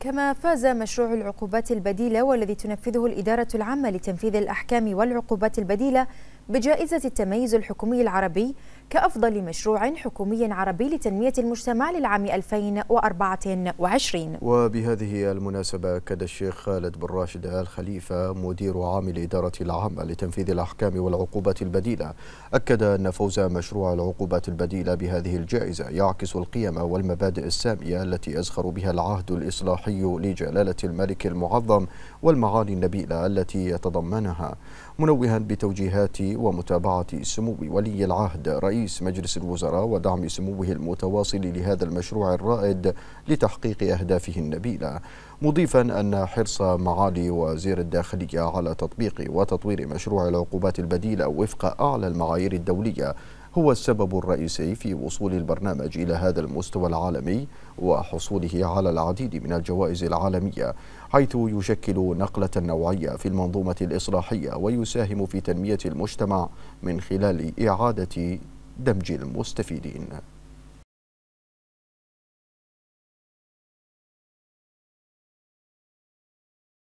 كما فاز مشروع العقوبات البديلة والذي تنفذه الإدارة العامة لتنفيذ الأحكام والعقوبات البديلة بجائزة التميز الحكومي العربي كأفضل مشروع حكومي عربي لتنمية المجتمع للعام 2024 وبهذه المناسبة أكد الشيخ خالد بن راشد آل خليفة مدير عام الإدارة العامة لتنفيذ الأحكام والعقوبات البديلة أكد أن فوز مشروع العقوبات البديلة بهذه الجائزة يعكس القيم والمبادئ السامية التي أزخر بها العهد الإصلاحي لجلالة الملك المعظم والمعاني النبيلة التي يتضمنها منوها بتوجيهات ومتابعة سمو ولي العهد رئيس مجلس الوزراء ودعم سموه المتواصل لهذا المشروع الرائد لتحقيق أهدافه النبيلة مضيفا أن حرص معالي وزير الداخلية على تطبيق وتطوير مشروع العقوبات البديلة وفق أعلى المعايير الدولية هو السبب الرئيسي في وصول البرنامج إلى هذا المستوى العالمي وحصوله على العديد من الجوائز العالمية حيث يشكل نقلة نوعية في المنظومة الإصلاحية ويساهم في تنمية المجتمع من خلال إعادة دمج المستفيدين